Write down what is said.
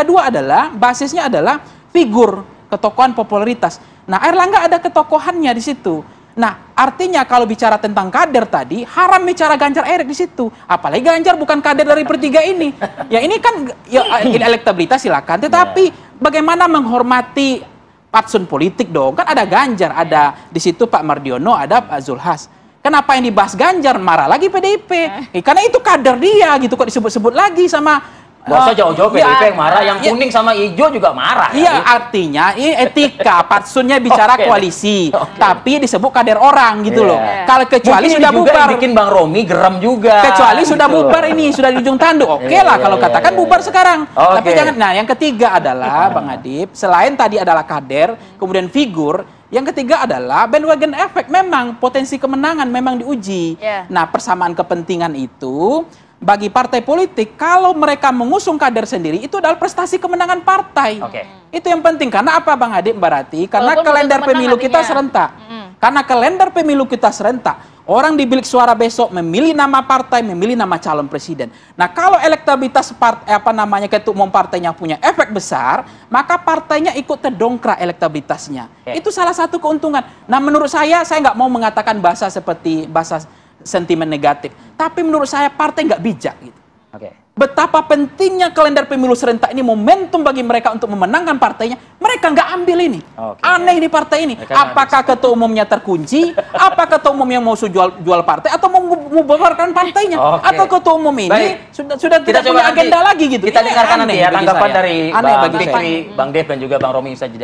kedua adalah basisnya adalah figur, ketokohan popularitas. Nah, Erlangga ada ketokohannya di situ. Nah, artinya kalau bicara tentang kader tadi, haram bicara Ganjar Erik di situ. Apalagi Ganjar bukan kader dari pertiga ini. Ya ini kan ya, ini elektabilitas silakan, tetapi yeah. bagaimana menghormati patsun politik dong? Kan ada Ganjar, ada di situ Pak Mardiono, ada Pak Zulhas. Kenapa yang dibahas Ganjar marah lagi PDIP? Eh. eh, karena itu kader dia gitu kok disebut-sebut lagi sama Gak usah eh, jauh-jauh ya, PDIP yang marah, yang ya, kuning sama hijau juga marah. Iya, kan? artinya ini etika, patsunnya bicara okay. koalisi, okay. tapi disebut kader orang gitu yeah. loh. Iya. Kalau kecuali Mungkin sudah juga bubar, bikin Bang Romi geram juga. Kecuali gitu sudah bubar ini, sudah di ujung tanduk. Oke okay yeah, lah kalau yeah, katakan yeah, bubar iya. sekarang. Okay. Tapi jangan. Nah, yang ketiga adalah Bang Adib, selain tadi adalah kader, kemudian figur, yang ketiga adalah bandwagon effect. Memang potensi kemenangan memang diuji. Yeah. Nah, persamaan kepentingan itu bagi partai politik kalau mereka mengusung kader sendiri itu adalah prestasi kemenangan partai. Okay. Hmm. Itu yang penting karena apa Bang Adik Mbak Rati? Karena Walaupun kalender pemilu kita serentak. Mm. Karena kalender pemilu kita serentak Orang di bilik suara besok memilih nama partai, memilih nama calon presiden. Nah, kalau elektabilitas part, eh, apa namanya ketua umum partainya punya efek besar, maka partainya ikut terdongkrak elektabilitasnya. Yeah. Itu salah satu keuntungan. Nah, menurut saya, saya nggak mau mengatakan bahasa seperti bahasa sentimen negatif, tapi menurut saya partai nggak bijak gitu. Oke. Okay betapa pentingnya kalender pemilu serentak ini momentum bagi mereka untuk memenangkan partainya, mereka nggak ambil ini. Okay. Aneh ini partai ini. Mereka Apakah ketua umumnya terkunci? apa ketua umum yang mau jual jual partai atau mau membubarkan partainya? Okay. Atau ketua umum ini Baik. sudah sudah kita tidak punya agenda lagi gitu. Kita ini dengarkan aneh nanti ya tanggapan dari aneh Bang Fikri, Bang Dev dan juga Bang Romi saja.